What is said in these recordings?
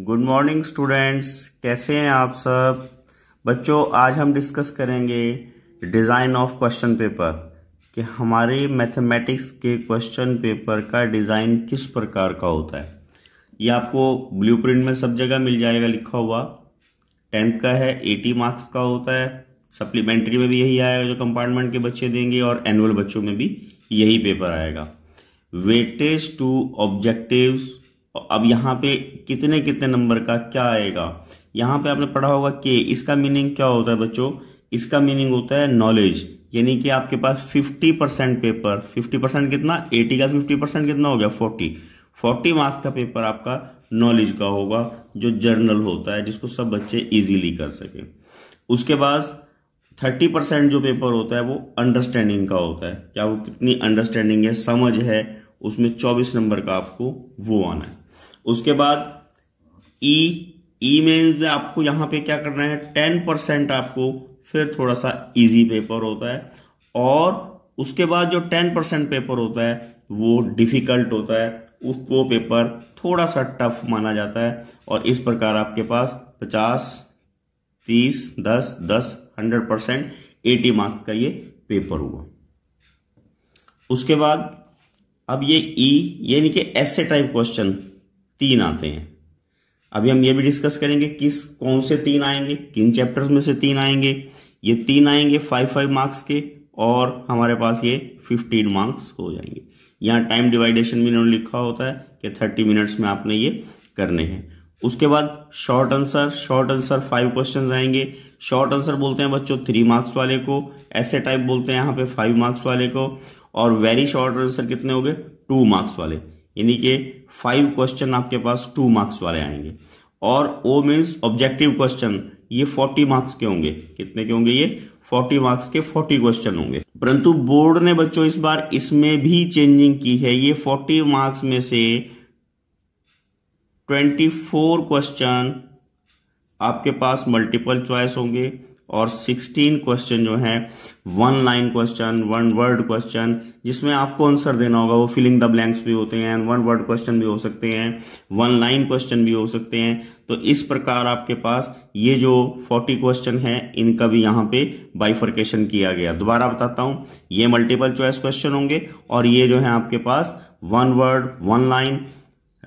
good morning students कैसे हैं आप सब बच्चों आज हम डिस्कस करेंगे डिज़ाइन ऑफ क्वेश्चन पेपर कि हमारे मैथमेटिक्स के क्वेश्चन पेपर का डिज़ाइन किस प्रकार का होता है ये आपको ब्लूप्रिंट में सब जगह मिल जाएगा लिखा हुआ टेंथ का है एटी मार्क्स का होता है सप्लीमेंट्री में भी यही आएगा जो कंपार्टमेंट के बच्चे देंगे और एनुअल बच्चों में भी यही पेपर आएगा वेटेज टू ऑब्जेक्टिव्स अब यहाँ पे कितने कितने नंबर का क्या आएगा यहाँ पे आपने पढ़ा होगा के इसका मीनिंग क्या होता है बच्चों इसका मीनिंग होता है नॉलेज यानी कि आपके पास 50 परसेंट पेपर 50 परसेंट कितना 80 का 50 परसेंट कितना हो गया 40 40 मार्क्स का पेपर आपका नॉलेज का होगा जो जर्नल होता है जिसको सब बच्चे इजीली कर सके उसके बाद 30 परसेंट जो पेपर होता है वो अंडरस्टैंडिंग का होता है क्या वो कितनी अंडरस्टैंडिंग है समझ है उसमें 24 नंबर का आपको वो आना है उसके बाद ई e, ई e में आपको यहां पे क्या करना है टेन परसेंट आपको फिर थोड़ा सा इजी पेपर होता है और उसके बाद जो टेन परसेंट पेपर होता है वो डिफिकल्ट होता है वो पेपर थोड़ा सा टफ माना जाता है और इस प्रकार आपके पास पचास तीस दस दस हंड्रेड परसेंट एटी मार्क का ये पेपर हुआ उसके बाद अब ये ई e, यानी कि ऐसे टाइप क्वेश्चन तीन आते हैं अभी हम ये भी डिस्कस करेंगे किस कौन से तीन आएंगे किन चैप्टर्स में से तीन आएंगे ये तीन आएंगे फाइव फाइव मार्क्स के और हमारे पास ये फिफ्टीन मार्क्स हो जाएंगे यहाँ टाइम डिवाइडेशन भी इन्होंने लिखा होता है कि थर्टी मिनट्स में आपने ये करने हैं उसके बाद short answer short answer five question आएंगे शॉर्ट आंसर बोलते हैं बच्चों थ्री मार्क्स वाले को ऐसे टाइप बोलते हैं यहाँ पे फाइव मार्क्स वाले को और वेरी शॉर्ट आंसर कितने हो गए टू मार्क्स वाले यानी कि फाइव क्वेश्चन आपके पास टू मार्क्स वाले आएंगे और ओ मीन्स ऑब्जेक्टिव क्वेश्चन ये फोर्टी मार्क्स के होंगे कितने के होंगे ये फोर्टी मार्क्स के फोर्टी क्वेश्चन होंगे परंतु बोर्ड ने बच्चों इस बार इसमें भी चेंजिंग की है ये फोर्टी मार्क्स में से ट्वेंटी फोर क्वेश्चन आपके पास मल्टीपल चॉइस होंगे और 16 क्वेश्चन जो है one line question one word question जिसमें आपको आंसर देना होगा वो फिलिंग द ब्लैंक्स भी होते हैं वन वर्ड क्वेश्चन भी हो सकते हैं वन लाइन क्वेश्चन भी हो सकते हैं तो इस प्रकार आपके पास ये जो 40 क्वेश्चन है इनका भी यहाँ पे बाइफर्केशन किया गया दोबारा बताता हूँ ये मल्टीपल चॉइस क्वेश्चन होंगे और ये जो है आपके पास one word one line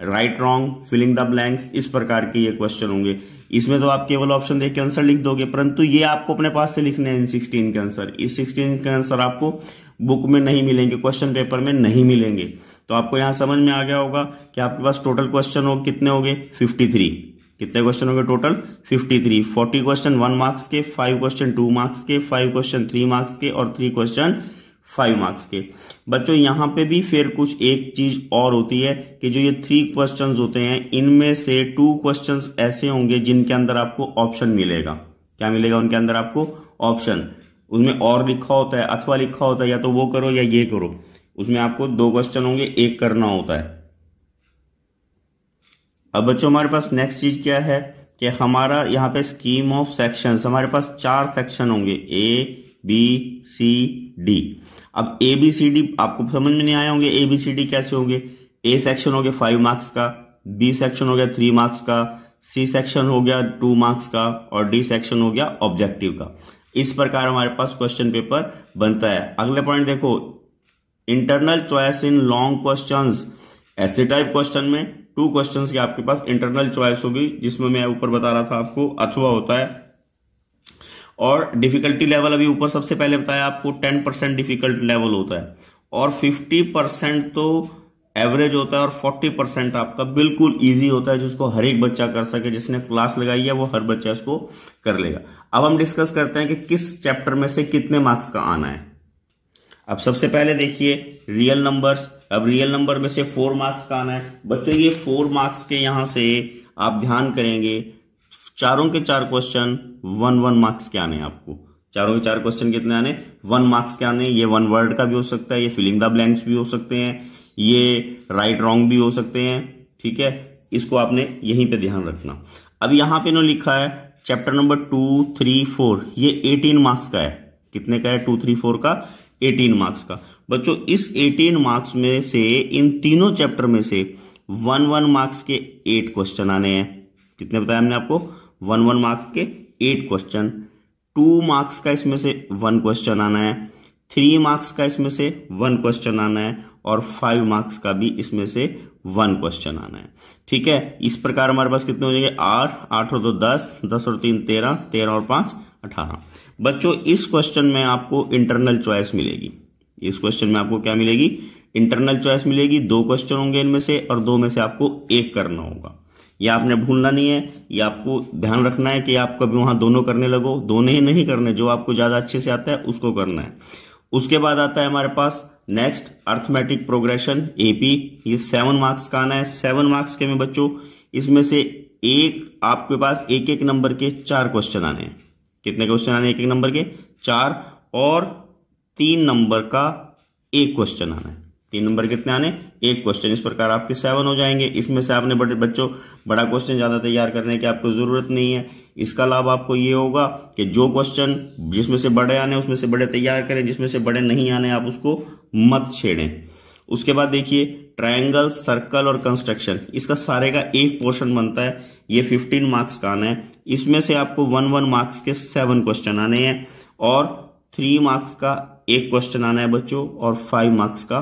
right wrong filling the blanks इस प्रकार के ये क्वेश्चन होंगे इसमें तो आप केवल ऑप्शन देख के आंसर लिख दोगे परंतु ये आपको अपने पास से लिखने हैं इन सिक्सटीन के आंसर इस सिक्सटीन के आंसर आपको बुक में नहीं मिलेंगे क्वेश्चन पेपर में नहीं मिलेंगे तो आपको यहाँ समझ में आ गया होगा कि आपके पास टोटल क्वेश्चन हो कितने हो गए फिफ्टी थ्री कितने क्वेश्चन हो गए total fifty three forty question one marks के फाइव क्वेश्चन टू मार्क्स के फाइव क्वेश्चन थ्री मार्क्स के और थ्री क्वेश्चन फाइव मार्क्स के बच्चों यहाँ पे भी फिर कुछ एक चीज और होती है कि जो ये थ्री क्वेश्चंस होते हैं इनमें से टू क्वेश्चंस ऐसे होंगे जिनके अंदर आपको ऑप्शन मिलेगा क्या मिलेगा उनके अंदर आपको ऑप्शन उसमें और लिखा होता है अथवा लिखा होता है या तो वो करो या ये करो उसमें आपको दो क्वेश्चन होंगे एक करना होता है अब बच्चों हमारे पास नेक्स्ट चीज क्या है कि हमारा यहाँ पे स्कीम ऑफ सेक्शंस हमारे पास चार सेक्शन होंगे ए बी सी डी अब ए बी सी डी आपको समझ में नहीं आए होंगे ए बी सी डी कैसे होंगे ए सेक्शन हो गया फाइव मार्क्स का बी सेक्शन हो गया थ्री मार्क्स का सी सेक्शन हो गया टू मार्क्स का और डी सेक्शन हो गया ऑब्जेक्टिव का इस प्रकार हमारे पास क्वेश्चन पेपर बनता है अगले पॉइंट देखो internal choice in long question ऐसे टाइप क्वेश्चन में टू क्वेश्चन के आपके पास इंटरनल चॉइस होगी जिसमें मैं ऊपर बता रहा था आपको अथवा होता है और डिफिकल्टी लेवल अभी ऊपर सबसे पहले बताया आपको टेन परसेंट डिफिकल्ट लेवल होता है और फिफ्टी परसेंट तो एवरेज होता है और फोर्टी परसेंट आपका बिल्कुल इजी होता है जिसको हर एक बच्चा कर सके जिसने क्लास लगाई है वो हर बच्चा इसको कर लेगा अब हम डिस्कस करते हैं कि किस चैप्टर में से कितने मार्क्स का आना है अब सबसे पहले देखिए रियल नंबर्स अब रियल नंबर में से फोर मार्क्स का आना है बच्चों ये फोर मार्क्स के यहां से आप ध्यान करेंगे चारों के चार क्वेश्चन वन वन मार्क्स के आने आपको चारों के चार क्वेश्चन कितने आने वन मार्क्स के आने ये वन वर्ड का भी हो सकता है ये फिलिंग द ब्लैंक्स भी हो सकते हैं ये राइट रॉन्ग भी हो सकते हैं ठीक है इसको आपने यहीं पे ध्यान रखना अब यहां पे इन्होंने लिखा है chapter number two three four ये एटीन मार्क्स का है कितने का है टू थ्री फोर का एटीन मार्क्स का बच्चों इस एटीन मार्क्स में से इन तीनों चैप्टर में से वन वन मार्क्स के एट क्वेश्चन आने हैं कितने बताया हमने आपको वन वन मार्क के एट क्वेश्चन टू मार्क्स का इसमें से वन क्वेश्चन आना है थ्री मार्क्स का इसमें से वन क्वेश्चन आना है और फाइव मार्क्स का भी इसमें से वन क्वेश्चन आना है ठीक है इस प्रकार हमारे पास कितने हो जाएंगे आठ आठ और दो दस दस और तीन तेरह तेरह और पांच अठारह बच्चों इस क्वेश्चन में आपको इंटरनल चॉइस मिलेगी इस क्वेश्चन में आपको क्या मिलेगी इंटरनल चॉइस मिलेगी दो क्वेश्चन होंगे इनमें से और दो में से आपको एक करना होगा ये आपने भूलना नहीं है ये आपको ध्यान रखना है कि आप कभी वहां दोनों करने लगो दोनों ही नहीं करने जो आपको ज़्यादा अच्छे से आता है उसको करना है उसके बाद आता है हमारे पास नेक्स्ट अर्थमेटिक प्रोग्रेशन एपी ये सेवन मार्क्स का आना है सेवन मार्क्स के में बच्चों इसमें से एक आपके पास एक एक नंबर के चार क्वेश्चन आने हैं कितने क्वेश्चन आने एक एक नंबर के चार और तीन नंबर का एक क्वेश्चन आना है तीन नंबर कितने आने एक क्वेश्चन इस प्रकार आपके सेवन हो जाएंगे इसमें से आपने बड़े बच्चों बड़ा क्वेश्चन ज़्यादा तैयार करने की आपको ज़रूरत नहीं है इसका लाभ आपको ये होगा कि जो क्वेश्चन जिसमें से बड़े आने उसमें से बड़े तैयार करें जिसमें से बड़े नहीं आने आप उसको मत छेड़ें उसके बाद देखिए ट्रायंगल सर्कल और कंस्ट्रक्शन इसका सारे का एक पोर्शन बनता है ये फिफ्टीन मार्क्स का आना है इसमें से आपको वन वन मार्क्स के सेवन क्वेश्चन आने हैं और थ्री मार्क्स का एक क्वेश्चन आना है बच्चों और फाइव मार्क्स का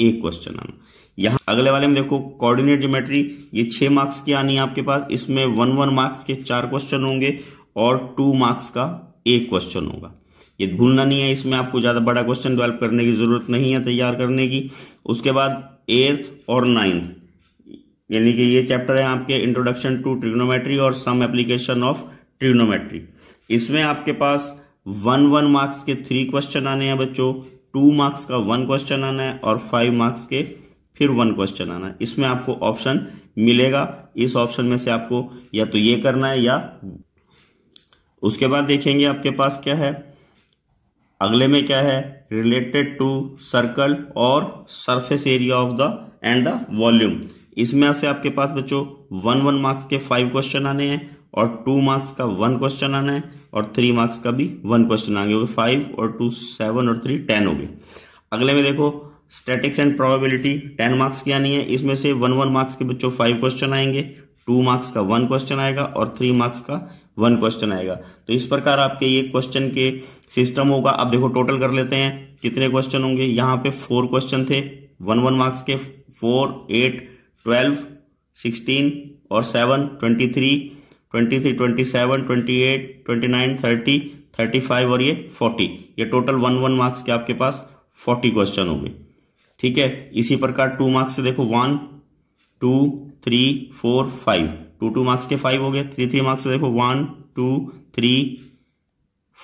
एक क्वेश्चन आना यहां अगले वाले में देखो कोऑर्डिनेट ज्योमेट्री ये छह मार्क्स की आनी है आपके पास इसमें वन वन मार्क्स के चार क्वेश्चन होंगे और टू मार्क्स का एक क्वेश्चन होगा ये भूलना नहीं है इसमें आपको ज़्यादा बड़ा क्वेश्चन डेवलप करने की ज़रूरत नहीं है तैयार करने की उसके बाद एथ और नाइन्थ यानी कि ये चैप्टर है आपके इंट्रोडक्शन टू ट्रिग्नोमेट्री और सम एप्लीकेशन ऑफ ट्रिग्नोमेट्री इसमें आपके पास वन वन मार्क्स के थ्री क्वेश्चन आने हैं बच्चों टू मार्क्स का वन क्वेश्चन आना है और फाइव मार्क्स के फिर वन क्वेश्चन आना है इसमें आपको ऑप्शन मिलेगा इस ऑप्शन में से आपको या तो ये करना है या उसके बाद देखेंगे आपके पास क्या है अगले में क्या है रिलेटेड टू सर्कल और surface area of the and the volume इसमें से आपके पास बच्चों वन वन मार्क्स के फाइव क्वेश्चन आने हैं और टू मार्क्स का वन क्वेश्चन आना है और थ्री मार्क्स का भी वन क्वेश्चन आगे हो फाइव और टू सेवन और थ्री टेन हो गए अगले में देखो statics and probability ten marks की आनी है इसमें से वन वन मार्क्स के बच्चों फाइव क्वेश्चन आएंगे टू मार्क्स का वन क्वेश्चन आएगा और थ्री मार्क्स का वन क्वेश्चन आएगा तो इस प्रकार आपके ये क्वेश्चन के सिस्टम होगा आप देखो टोटल कर लेते हैं कितने क्वेश्चन होंगे यहाँ पे फोर क्वेश्चन थे वन वन मार्क्स के फोर एट ट्वेल्व सिक्सटीन और seven twenty three twenty three twenty seven twenty eight twenty nine thirty thirty five और ये फोर्टी ये टोटल वन वन मार्क्स के आपके पास फोर्टी क्वेश्चन हो गए ठीक है इसी प्रकार टू मार्क्स से देखो one two three four five two two marks के फाइव हो गए थ्री थ्री मार्क्स से देखो one two three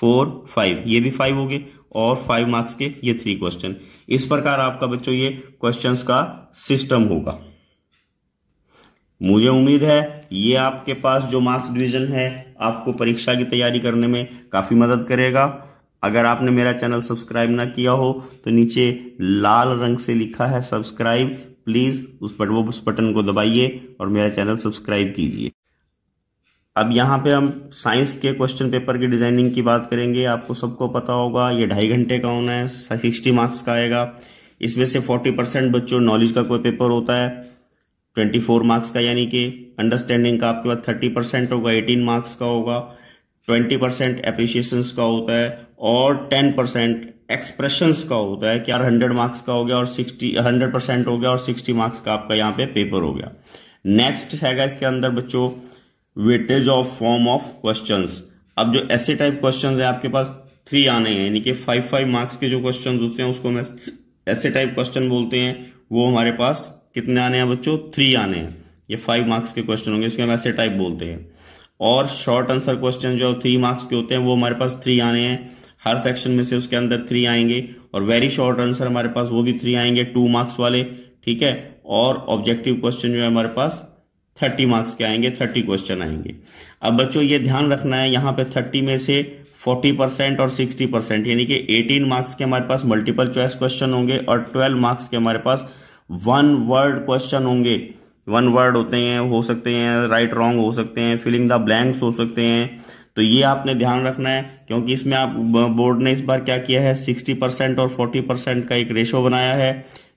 four five ये भी फाइव हो गए और फाइव मार्क्स के ये थ्री क्वेश्चन इस प्रकार आपका बच्चों ये क्वेश्चंस का सिस्टम होगा मुझे उम्मीद है ये आपके पास जो मार्क्स डिवीजन है आपको परीक्षा की तैयारी करने में काफ़ी मदद करेगा अगर आपने मेरा चैनल सब्सक्राइब ना किया हो तो नीचे लाल रंग से लिखा है सब्सक्राइब प्लीज़ उस बट उस बटन को दबाइए और मेरा चैनल सब्सक्राइब कीजिए अब यहाँ पे हम साइंस के क्वेश्चन पेपर की डिज़ाइनिंग की बात करेंगे आपको सबको पता होगा ये ढाई घंटे का होना है सिक्सटी मार्क्स का आएगा इसमें से फोर्टी परसेंट बच्चों नॉलेज का कोई पेपर होता है ट्वेंटी फोर मार्क्स का यानी कि अंडरस्टैंडिंग का आपके पास थर्टी परसेंट होगा एटीन मार्क्स का होगा ट्वेंटी परसेंट अप्रिशिएशन का होता है और टेन परसेंट एक्सप्रेशन का होता है कि यार हंड्रेड मार्क्स का हो गया और सिक्सटी हंड्रेड परसेंट हो गया और सिक्सटी मार्क्स का आपका यहाँ पे पेपर हो गया नेक्स्ट हैगा इसके अंदर बच्चों weightage of form of question अब जो ऐसे टाइप क्वेश्चन है आपके पास थ्री आने हैं यानी कि फाइव फाइव मार्क्स के जो क्वेश्चन होते हैं उसको हम ऐसे टाइप क्वेश्चन बोलते हैं वो हमारे पास कितने आने हैं बच्चों थ्री आने हैं ये फाइव मार्क्स के क्वेश्चन होंगे इसके हम ऐसे टाइप बोलते हैं और शॉर्ट आंसर क्वेश्चन जो थ्री मार्क्स के होते हैं वो हमारे पास थ्री आने हैं हर सेक्शन में से उसके अंदर थ्री आएंगे और वेरी शॉर्ट आंसर हमारे पास वो भी थ्री आएंगे टू मार्क्स वाले ठीक है और ऑब्जेक्टिव क्वेश्चन जो है हमारे पास थर्टी मार्क्स के आएंगे थर्टी क्वेश्चन आएंगे अब बच्चों ये ध्यान रखना है यहाँ पे थर्टी में से फोर्टी परसेंट और सिक्सटी परसेंट यानी कि एटीन मार्क्स के हमारे पास मल्टीपल चॉइस क्वेश्चन होंगे और ट्वेल्व मार्क्स के हमारे पास वन वर्ड क्वेश्चन होंगे वन वर्ड होते हैं हो सकते हैं राइट रॉन्ग हो सकते हैं फिलिंग द ब्लैंक्स हो सकते हैं तो ये आपने ध्यान रखना है क्योंकि इसमें आप बोर्ड ने इस बार क्या किया है सिक्सटी परसेंट और फोर्टी परसेंट का एक रेशो बनाया है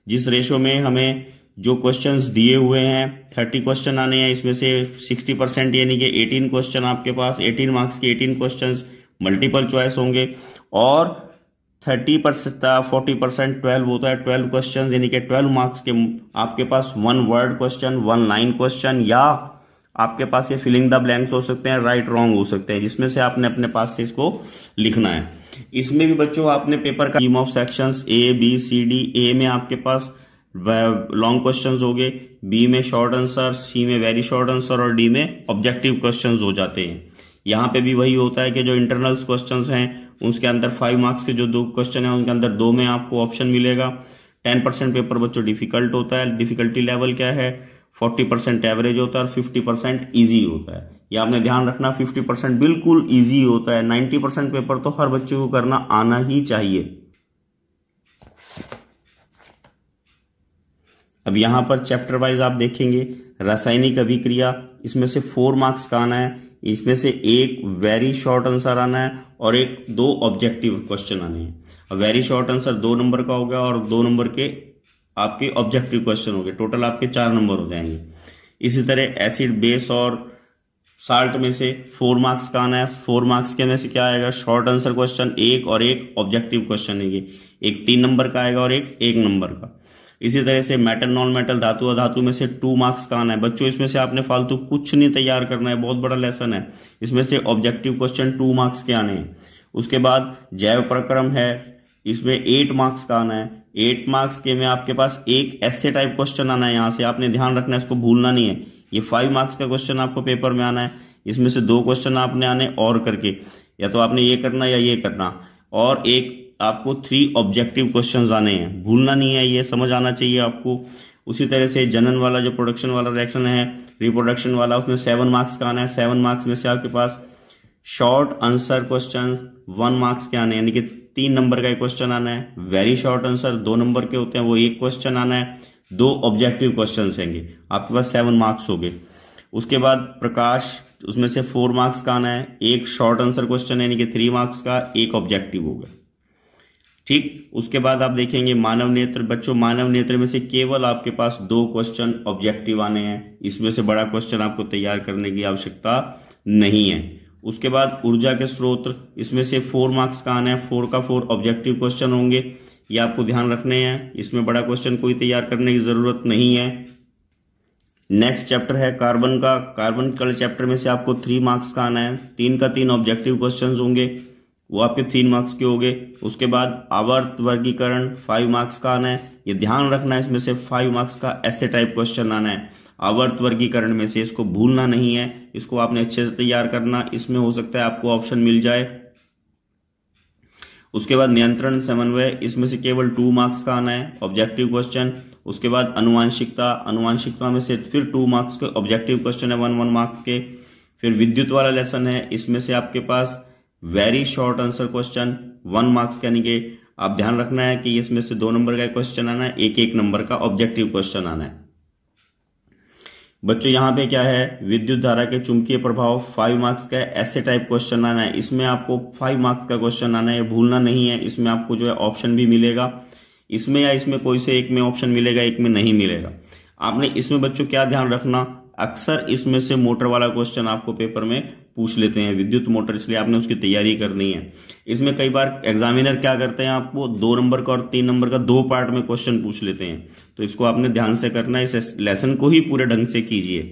जिस रेशो में हमें जो क्वेश्चंस दिए हुए हैं थर्टी क्वेश्चन आने हैं इसमें से सिक्सटी परसेंट यानी कि एटीन क्वेश्चन आपके पास एटीन मार्क्स के एटीन क्वेश्चन मल्टीपल चॉइस होंगे और थर्टी परसेंट था फोर्टी परसेंट ट्वेल्व होता तो है ट्वेल्व क्वेश्चन यानी कि ट्वेल्व मार्क्स के आपके पास one word question one line question या आपके पास ये फिलिंग द ब्लैंक्स हो सकते हैं राइट रॉन्ग हो सकते हैं जिसमें से आपने अपने पास से इसको लिखना है इसमें भी बच्चों आपने पेपर का team of section A B C D A में आपके पास लॉन्ग क्वेश्चन हो गए बी में शॉर्ट आंसर सी में वेरी शॉर्ट आंसर और डी में ऑब्जेक्टिव क्वेश्चन हो जाते हैं यहाँ पे भी वही होता है कि जो इंटरनल्स क्वेश्चन हैं उसके अंदर फाइव मार्क्स के जो दो क्वेश्चन हैं उनके अंदर दो में आपको ऑप्शन मिलेगा टेन परसेंट पेपर बच्चों डिफिकल्ट होता है डिफिकल्टी लेवल क्या है फोर्टी परसेंट एवरेज होता है और फिफ्टी परसेंट ईजी होता है ये आपने ध्यान रखना फिफ्टी परसेंट बिल्कुल ईजी होता है नाइन्टी परसेंट पेपर तो हर बच्चे को करना आना ही चाहिए अब यहां पर चैप्टर वाइज आप देखेंगे रासायनिक अभिक्रिया इसमें से फोर मार्क्स का आना है इसमें से एक वेरी शॉर्ट आंसर आना है और एक दो ऑब्जेक्टिव क्वेश्चन आने हैं वेरी शॉर्ट आंसर दो नंबर का होगा और दो नंबर के आपके ऑब्जेक्टिव क्वेश्चन होंगे टोटल आपके चार नंबर हो जाएंगे इसी तरह एसिड बेस और साल्ट में से फोर मार्क्स का आना है फोर मार्क्स के में से क्या आएगा शॉर्ट आंसर क्वेश्चन एक और एक ऑब्जेक्टिव क्वेश्चन है ये एक तीन नंबर का आएगा और एक एक नंबर का इसी तरह से मेटल नॉन मेटल धातु अधातु में से टू मार्क्स का आना है बच्चों इसमें से आपने फालतू कुछ नहीं तैयार करना है बहुत बड़ा लेसन है इसमें से ऑब्जेक्टिव क्वेश्चन टू मार्क्स के आने हैं उसके बाद जैव प्रक्रम है इसमें एट मार्क्स का आना है एट मार्क्स के में आपके पास एक ऐसे टाइप क्वेश्चन आना है यहाँ से आपने ध्यान रखना है इसको भूलना नहीं है ये फाइव मार्क्स का क्वेश्चन आपको पेपर में आना है इसमें से दो क्वेश्चन आपने आने और करके या तो आपने ये करना या ये करना और एक आपको थ्री ऑब्जेक्टिव क्वेश्चन आने हैं भूलना नहीं है ये समझ आना चाहिए आपको उसी तरह से जनन वाला जो प्रोडक्शन वाला रिएक्शन है रिप्रोडक्शन वाला उसमें सेवन मार्क्स का आना है सेवन मार्क्स में से आपके पास short answer question one marks के आने यानी कि तीन नंबर का एक क्वेश्चन आना है वेरी शॉर्ट आंसर दो नंबर के होते हैं वो एक क्वेश्चन आना है दो ऑब्जेक्टिव क्वेश्चन होंगे आपके पास सेवन मार्क्स हो गए उसके बाद प्रकाश उसमें से फोर मार्क्स का आना है एक शॉर्ट आंसर क्वेश्चन यानी कि थ्री मार्क्स का एक ऑब्जेक्टिव होगा ठीक उसके बाद आप देखेंगे मानव नेत्र बच्चों मानव नेत्र में से केवल आपके पास दो क्वेश्चन ऑब्जेक्टिव आने हैं इसमें से बड़ा क्वेश्चन आपको तैयार करने की आवश्यकता नहीं है उसके बाद ऊर्जा के स्रोत इसमें से फोर मार्क्स का आना है फोर का फोर ऑब्जेक्टिव क्वेश्चन होंगे ये आपको ध्यान रखने हैं इसमें बड़ा क्वेश्चन कोई तैयार करने की जरूरत नहीं है नेक्स्ट चैप्टर है कार्बन का कार्बन कल चैप्टर में से आपको थ्री मार्क्स का आना है तीन का तीन ऑब्जेक्टिव क्वेश्चन होंगे वो आपके तीन मार्क्स के हो गए उसके बाद आवर्त वर्गीकरण फाइव मार्क्स का आना है ये ध्यान रखना है इसमें से फाइव मार्क्स का ऐसे टाइप क्वेश्चन आना है आवर्त वर्गीकरण में से इसको भूलना नहीं है इसको आपने अच्छे से तैयार करना इसमें हो सकता है आपको ऑप्शन मिल जाए उसके बाद नियंत्रण समन्वय इसमें से केवल टू मार्क्स का आना है ऑब्जेक्टिव क्वेश्चन उसके बाद अनुवांशिकता अनुवांशिकता में से फिर टू मार्क्स के ऑब्जेक्टिव क्वेश्चन है वन वन मार्क्स के फिर विद्युत वाला लेसन है इसमें से आपके पास very short answer question one marks करेंगे आप ध्यान रखना है कि इसमें से दो नंबर का क्वेश्चन आना है एक एक नंबर का ऑब्जेक्टिव क्वेश्चन आना है बच्चों यहां पे क्या है विद्युत धारा के चुंबकीय प्रभाव फाइव मार्क्स का ऐसे टाइप क्वेश्चन आना है इसमें आपको फाइव मार्क्स का क्वेश्चन आना है भूलना नहीं है इसमें आपको जो है ऑप्शन भी मिलेगा इसमें या इसमें कोई से एक में ऑप्शन मिलेगा एक में नहीं मिलेगा आपने इसमें बच्चों क्या ध्यान रखना अक्सर इसमें से मोटर वाला क्वेश्चन आपको पेपर में पूछ लेते हैं विद्युत मोटर इसलिए आपने उसकी तैयारी करनी है इसमें कई बार एग्जामिनर क्या करते हैं आपको दो नंबर का और तीन नंबर का दो पार्ट में क्वेश्चन पूछ लेते हैं तो इसको आपने ध्यान से करना है इस लेसन को ही पूरे ढंग से कीजिए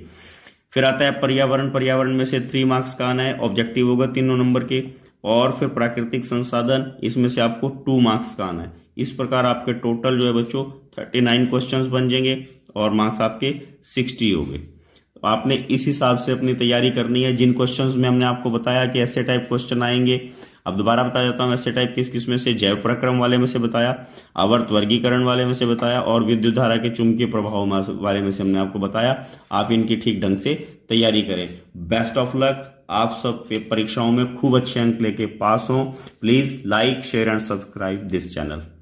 फिर आता है पर्यावरण पर्यावरण में से थ्री मार्क्स का आना है ऑब्जेक्टिव होगा तीनों नंबर के और फिर प्राकृतिक संसाधन इसमें से आपको टू मार्क्स का आना है इस प्रकार आपके टोटल जो है बच्चों थर्टी नाइन क्वेश्चन बन जाएंगे और मार्क्स आपके सिक्सटी हो गए तो आपने इस हिसाब से अपनी तैयारी करनी है जिन क्वेश्चंस में हमने आपको बताया कि ऐसे टाइप क्वेश्चन आएंगे अब दोबारा बता देता हूं ऐसे टाइप किस किस में से जैव प्रक्रम वाले में से बताया आवर्त वर्गीकरण वाले में से बताया और विद्युत धारा के चुंबकीय प्रभाव वाले में से हमने आपको बताया आप इनकी ठीक ढंग से तैयारी करें बेस्ट ऑफ लक आप सब परीक्षाओं में खूब अच्छे अंक लेके पास हों please like share and subscribe this channel